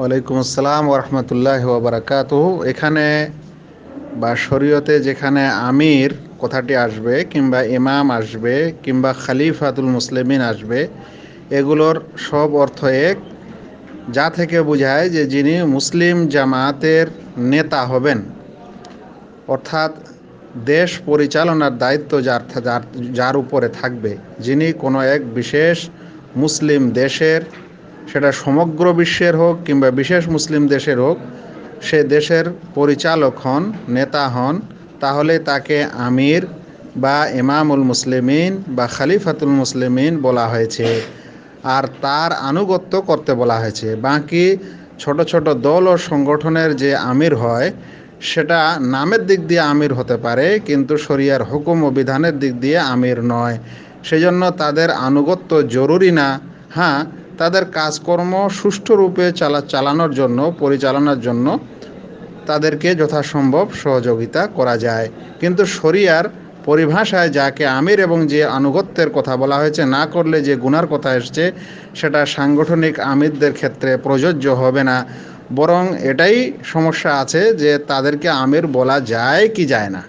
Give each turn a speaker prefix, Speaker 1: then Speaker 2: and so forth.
Speaker 1: ওয়ালাইকুম আসসালাম ওরহমতুল্লাহ ওবরাকাত এখানে বা শরীয়তে যেখানে আমির কথাটি আসবে কিংবা ইমাম আসবে কিংবা খালিফাতুল মুসলিমিন আসবে এগুলোর সব অর্থ এক যা থেকে বোঝায় যে যিনি মুসলিম জামাতের নেতা হবেন অর্থাৎ দেশ পরিচালনার দায়িত্ব যার যার যার উপরে থাকবে যিনি কোনো এক বিশেষ মুসলিম দেশের সেটা সমগ্র বিশ্বের হোক কিংবা বিশেষ মুসলিম দেশের হোক সে দেশের পরিচালক হন নেতা হন তাহলে তাকে আমির বা ইমামুল মুসলিমিন বা খালিফাতুল মুসলিমিন বলা হয়েছে আর তার আনুগত্য করতে বলা হয়েছে বাকি ছোট ছোট দল ও সংগঠনের যে আমির হয় সেটা নামের দিক দিয়ে আমির হতে পারে কিন্তু শরিয়ার হুকুম ও বিধানের দিক দিয়ে আমির নয় সেজন্য তাদের আনুগত্য জরুরি না হ্যাঁ তাদের কাজকর্ম সুষ্ঠুরূপে চালা চালানোর জন্য পরিচালনার জন্য তাদেরকে যথাসম্ভব সহযোগিতা করা যায় কিন্তু শরিয়ার পরিভাষায় যাকে আমির এবং যে আনুগত্যের কথা বলা হয়েছে না করলে যে গুনার কথা এসছে সেটা সাংগঠনিক আমিরদের ক্ষেত্রে প্রযোজ্য হবে না বরং এটাই সমস্যা আছে যে তাদেরকে আমির বলা যায় কি যায় না